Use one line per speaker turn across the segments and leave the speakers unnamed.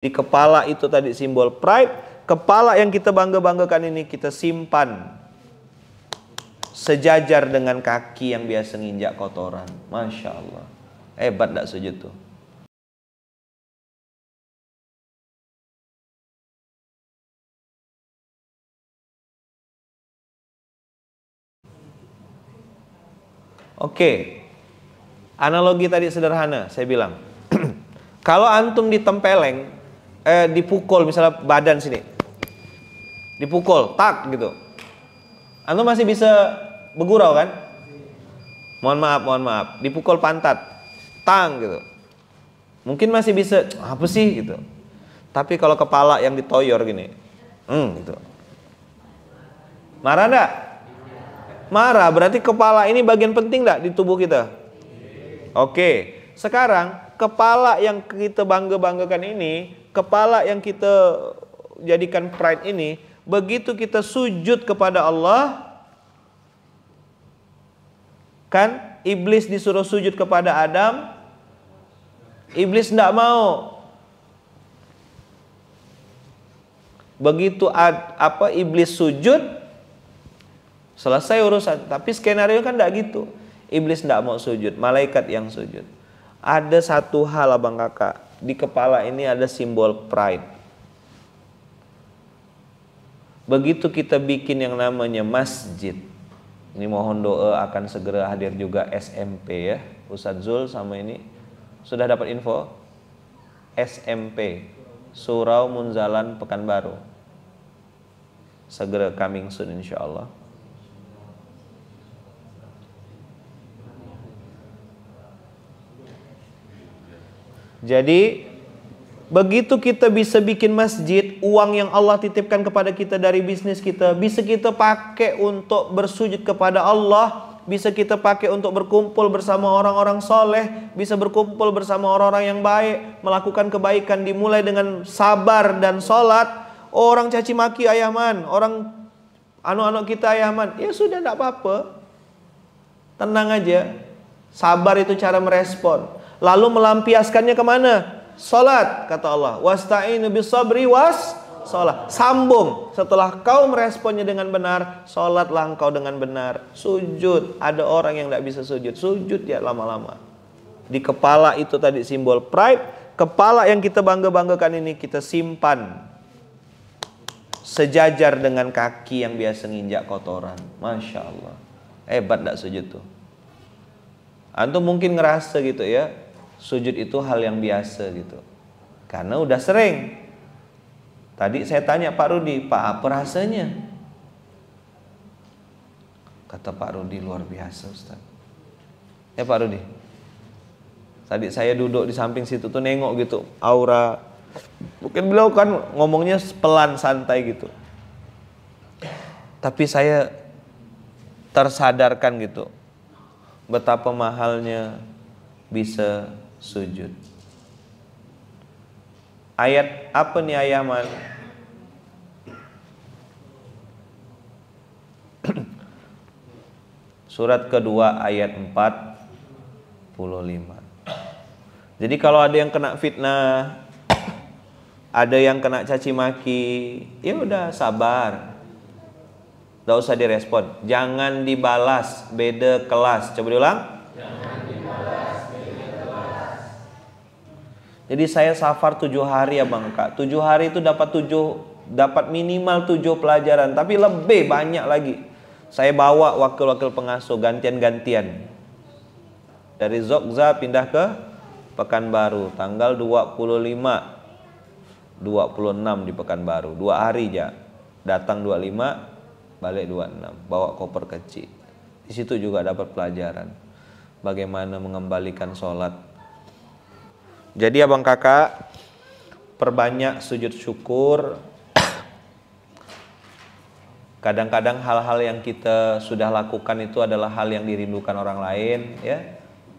Di kepala itu tadi simbol pride, kepala yang kita bangga-banggakan ini kita simpan sejajar dengan kaki yang biasa nginjak kotoran. Masya Allah. Hebat gak sujud tuh? Oke, okay. analogi tadi sederhana, saya bilang. Kalau antum ditempeleng, eh dipukul misalnya badan sini. Dipukul, tak gitu. Antum masih bisa begurau kan? Mohon maaf, mohon maaf. Dipukul pantat. Tang gitu. Mungkin masih bisa, apa sih gitu. Tapi kalau kepala yang ditoyor gini, hmm, gitu. Marah enggak? Marah, berarti kepala ini bagian penting enggak di tubuh kita? Oke, sekarang kepala yang kita bangga-banggakan ini kepala yang kita jadikan pride ini, begitu kita sujud kepada Allah, kan iblis disuruh sujud kepada Adam, iblis tidak mau. Begitu ad, apa iblis sujud, selesai urusan. Tapi skenario kan tidak gitu. Iblis tidak mau sujud, malaikat yang sujud. Ada satu hal abang kakak di kepala ini ada simbol pride. Begitu kita bikin yang namanya masjid, ini mohon doa akan segera hadir juga SMP ya, Ustadz Zul sama ini sudah dapat info SMP Surau Munzalan Pekanbaru. Segera coming soon insya Allah. Jadi begitu kita bisa bikin masjid, uang yang Allah titipkan kepada kita dari bisnis kita bisa kita pakai untuk bersujud kepada Allah, bisa kita pakai untuk berkumpul bersama orang-orang soleh, bisa berkumpul bersama orang-orang yang baik, melakukan kebaikan dimulai dengan sabar dan sholat. Orang caci maki ayaman, orang anak-anak kita ayaman, ya sudah tidak apa-apa. Tenang aja, sabar itu cara merespon. Lalu melampiaskannya kemana? Salat kata Allah. Wasta'inu bisabri was Salat sambung setelah kau meresponnya dengan benar, salat engkau dengan benar. Sujud, ada orang yang tidak bisa sujud, sujud ya lama-lama. Di kepala itu tadi simbol pride, kepala yang kita bangga-banggakan ini kita simpan sejajar dengan kaki yang biasa nginjak kotoran. Masya Allah. Hebat eh, gak sujud tuh? Antum mungkin ngerasa gitu ya sujud itu hal yang biasa gitu. Karena udah sering. Tadi saya tanya Pak Rudi, Pak apa rasanya? Kata Pak Rudi luar biasa Ustaz. Ya Pak Rudi. Tadi saya duduk di samping situ tuh nengok gitu aura. Mungkin beliau kan ngomongnya pelan santai gitu. Tapi saya tersadarkan gitu betapa mahalnya bisa sujud. Ayat apa nih ayaman? Surat kedua ayat 45. Jadi kalau ada yang kena fitnah, ada yang kena caci maki, ya udah sabar. Gak usah direspon, jangan dibalas, beda kelas. Coba diulang. Jadi saya safar tujuh hari ya Bang Kak. Tujuh hari itu dapat tujuh, dapat minimal tujuh pelajaran. Tapi lebih banyak lagi. Saya bawa wakil-wakil pengasuh gantian-gantian. Dari Zogza pindah ke Pekanbaru. Tanggal 25 26 di Pekanbaru. Dua hari aja. Datang 25, balik 26. Bawa koper kecil. Di situ juga dapat pelajaran. Bagaimana mengembalikan sholat jadi abang kakak perbanyak sujud syukur. Kadang-kadang hal-hal yang kita sudah lakukan itu adalah hal yang dirindukan orang lain, ya.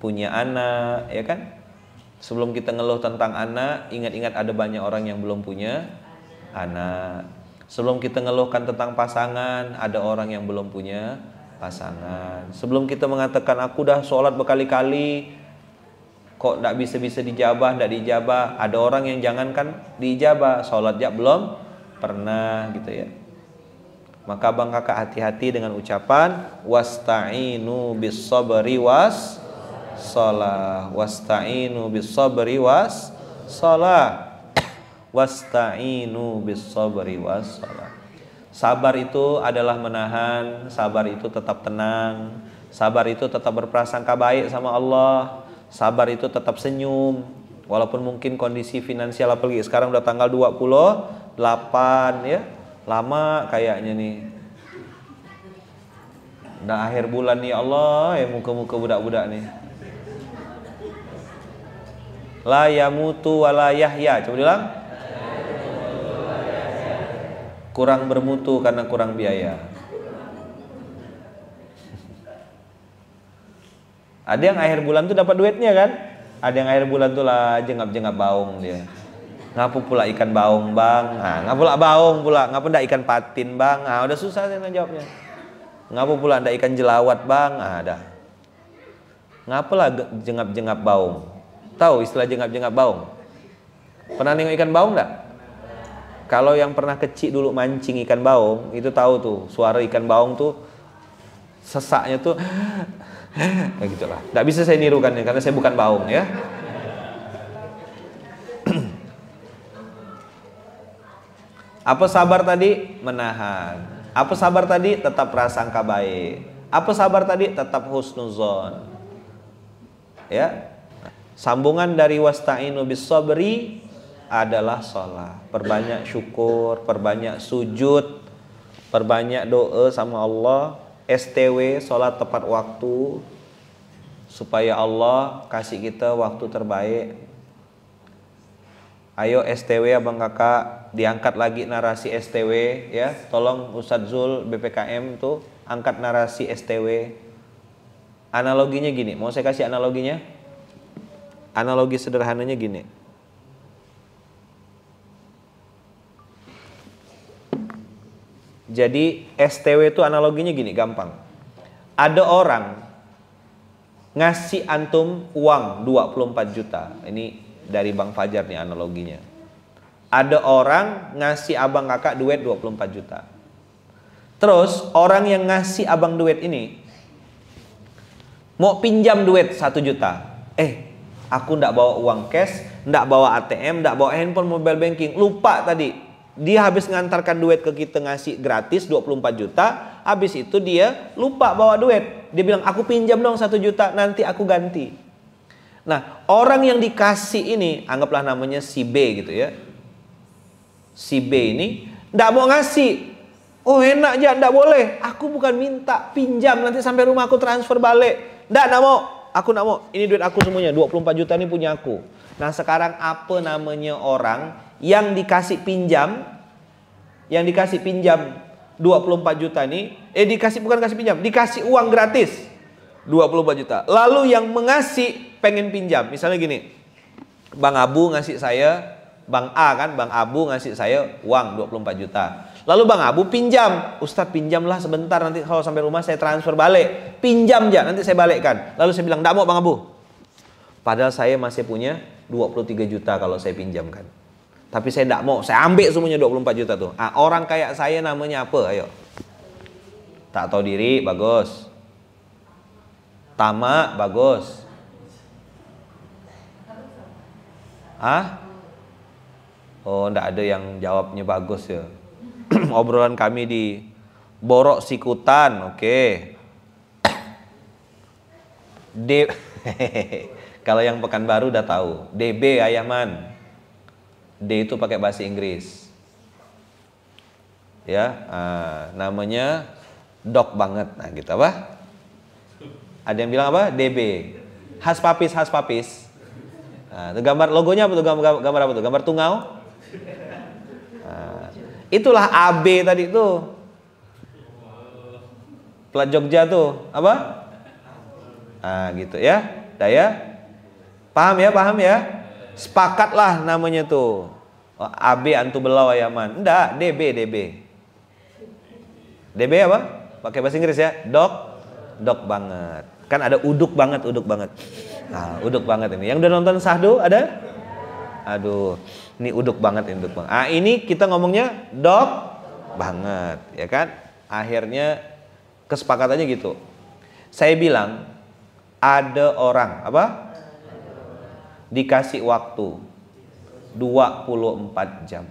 Punya anak, ya kan? Sebelum kita ngeluh tentang anak, ingat-ingat ada banyak orang yang belum punya anak. Sebelum kita ngeluhkan tentang pasangan, ada orang yang belum punya pasangan. Sebelum kita mengatakan aku dah sholat berkali-kali, kok tidak bisa-bisa dijabah, tidak dijabah. Ada orang yang jangankan dijabah, sholat ya belum pernah gitu ya. Maka bang kakak hati-hati dengan ucapan wasta'inu bis sabri was salah wasta'inu bis sabri was salah wasta'inu bis sabri was salah sabar itu adalah menahan sabar itu tetap tenang sabar itu tetap berprasangka baik sama Allah sabar itu tetap senyum walaupun mungkin kondisi finansial apalagi sekarang udah tanggal 28 ya lama kayaknya nih udah akhir bulan nih Allah ya muka-muka budak-budak nih la yamutu wa la yahya coba bilang kurang bermutu karena kurang biaya Ada yang akhir bulan tuh dapat duitnya kan? Ada yang akhir bulan tuh lah jengap-jengap baung dia. Ngapu pula ikan baung bang? Nah, ngapu pula baung pula? Ngapu ndak ikan patin bang? Nah, udah susah sih jawabnya. Ngapu pula ndak ikan jelawat bang? Nah, ada. Ngapu lah jengap-jengap baung? Tahu istilah jengap-jengap baung? Pernah nengok ikan baung ndak? Kalau yang pernah kecil dulu mancing ikan baung, itu tahu tuh suara ikan baung tuh sesaknya tuh nah, gitulah nggak bisa saya nirukan ya, karena saya bukan baung ya apa sabar tadi menahan apa sabar tadi tetap prasangka baik apa sabar tadi tetap husnuzon ya sambungan dari wasta'inu bis sabri adalah sholat perbanyak syukur perbanyak sujud perbanyak doa sama Allah STW sholat tepat waktu supaya Allah kasih kita waktu terbaik ayo STW abang kakak diangkat lagi narasi STW ya tolong Ustadz Zul BPKM tuh angkat narasi STW analoginya gini mau saya kasih analoginya analogi sederhananya gini Jadi STW itu analoginya gini, gampang. Ada orang ngasih antum uang 24 juta. Ini dari Bang Fajar nih analoginya. Ada orang ngasih abang kakak duit 24 juta. Terus orang yang ngasih abang duit ini mau pinjam duit 1 juta. Eh, aku ndak bawa uang cash, ndak bawa ATM, ndak bawa handphone mobile banking. Lupa tadi dia habis ngantarkan duit ke kita ngasih gratis 24 juta, habis itu dia lupa bawa duit. Dia bilang, aku pinjam dong satu juta, nanti aku ganti. Nah, orang yang dikasih ini, anggaplah namanya si B gitu ya. Si B ini, ndak mau ngasih. Oh enak aja, ndak boleh. Aku bukan minta, pinjam nanti sampai rumah aku transfer balik. Ndak, ndak mau. Aku ndak mau. Ini duit aku semuanya, 24 juta ini punya aku. Nah sekarang apa namanya orang yang dikasih pinjam yang dikasih pinjam 24 juta ini eh dikasih bukan kasih pinjam, dikasih uang gratis 24 juta. Lalu yang mengasih pengen pinjam, misalnya gini. Bang Abu ngasih saya Bang A kan, Bang Abu ngasih saya uang 24 juta. Lalu Bang Abu pinjam, Ustadz pinjamlah sebentar nanti kalau sampai rumah saya transfer balik. Pinjam aja, nanti saya balikkan. Lalu saya bilang, tidak mau Bang Abu. Padahal saya masih punya 23 juta kalau saya pinjamkan. Tapi saya tidak mau, saya ambil semuanya 24 juta tuh. Ah, orang kayak saya namanya apa? Ayo. Tak tahu diri, bagus. Tamak, bagus. Ah? Oh, ndak ada yang jawabnya bagus ya. Obrolan kami di borok sikutan, oke. Okay. D kalau yang Pekanbaru udah tahu, DB Ayaman. D itu pakai bahasa Inggris. Ya, uh, namanya dog banget. Nah, gitu apa? Ada yang bilang apa? DB. Has papis, has papis. Nah, itu gambar logonya apa tuh? Gambar, gambar apa tuh? Gambar tungau? Nah, itulah AB tadi tuh. Plat Jogja tuh apa? Ah gitu ya, daya. Paham ya, paham ya. Sepakatlah namanya tuh. AB antu belau ayaman. Enggak, DB DB. DB apa? Pakai bahasa Inggris ya. Dok dok banget. Kan ada uduk banget, uduk banget. Nah, uduk banget ini. Yang udah nonton Sahdu ada? Aduh, ini uduk banget ini uduk banget. Ah, ini kita ngomongnya dok banget, ya kan? Akhirnya kesepakatannya gitu. Saya bilang ada orang apa? dikasih waktu 24 jam.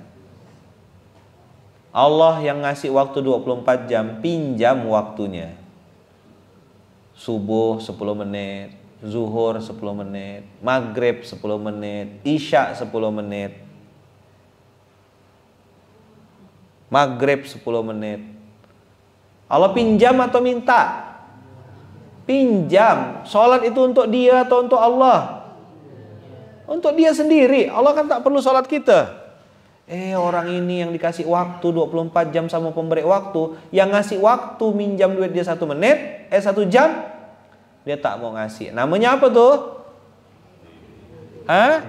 Allah yang ngasih waktu 24 jam, pinjam waktunya. Subuh 10 menit, zuhur 10 menit, maghrib 10 menit, isya 10 menit, maghrib 10 menit. Allah pinjam atau minta? Pinjam. Sholat itu untuk dia atau untuk Allah? Untuk dia sendiri, Allah kan tak perlu sholat kita. Eh orang ini yang dikasih waktu 24 jam sama pemberi waktu, yang ngasih waktu minjam duit dia satu menit, eh satu jam, dia tak mau ngasih. Namanya apa tuh? Hah?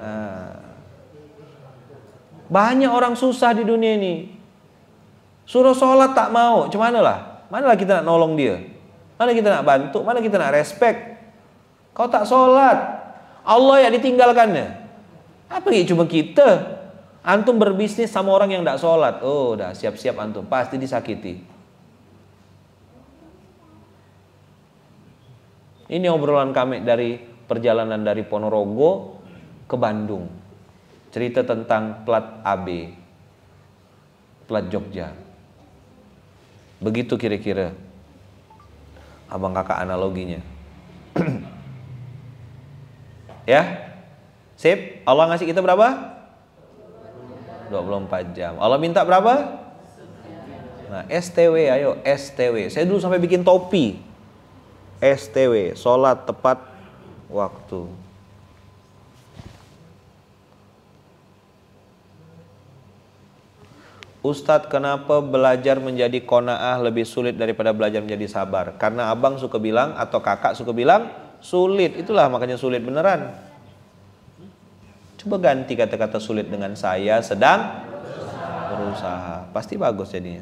Ah. Banyak orang susah di dunia ini. Suruh sholat tak mau, cuman lah? Mana lah kita nak nolong dia? Mana kita nak bantu? Mana kita nak respect? Kau tak sholat, Allah yang ditinggalkannya. Apa ya cuma kita? Antum berbisnis sama orang yang tidak sholat. Oh, udah siap-siap antum. Pasti disakiti. Ini obrolan kami dari perjalanan dari Ponorogo ke Bandung. Cerita tentang plat AB. Plat Jogja. Begitu kira-kira. Abang kakak analoginya. Ya. Sip. Allah ngasih kita berapa? 24 jam. Allah minta berapa? Nah, STW ayo STW. Saya dulu sampai bikin topi. STW, sholat tepat waktu. Ustadz kenapa belajar menjadi kona'ah lebih sulit daripada belajar menjadi sabar? Karena abang suka bilang atau kakak suka bilang Sulit, itulah makanya sulit beneran. Coba ganti kata-kata sulit dengan saya sedang berusaha. Pasti bagus jadinya.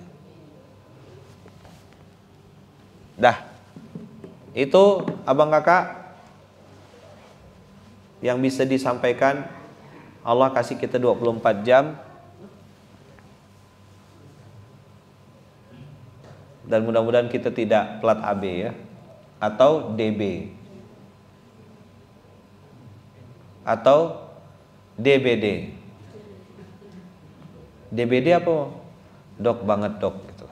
Dah. Itu abang kakak yang bisa disampaikan Allah kasih kita 24 jam dan mudah-mudahan kita tidak plat AB ya atau DB atau DBD. DBD apa? Dok banget dok gitu.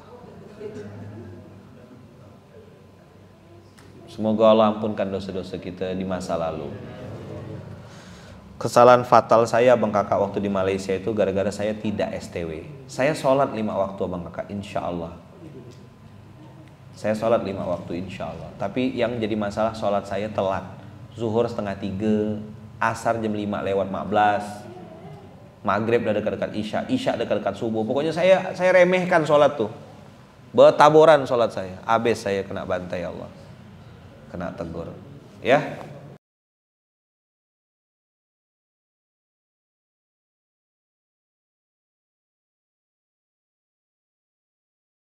Semoga Allah ampunkan dosa-dosa kita di masa lalu. Kesalahan fatal saya Bang Kakak waktu di Malaysia itu gara-gara saya tidak STW. Saya sholat lima waktu Bang Kakak, insya Allah. Saya sholat lima waktu insya Allah. Tapi yang jadi masalah sholat saya telat. Zuhur setengah tiga, asar jam 5 lewat 15 maghrib udah dekat-dekat isya isya dekat-dekat subuh pokoknya saya saya remehkan sholat tuh bertaboran sholat saya abis saya kena bantai Allah kena tegur ya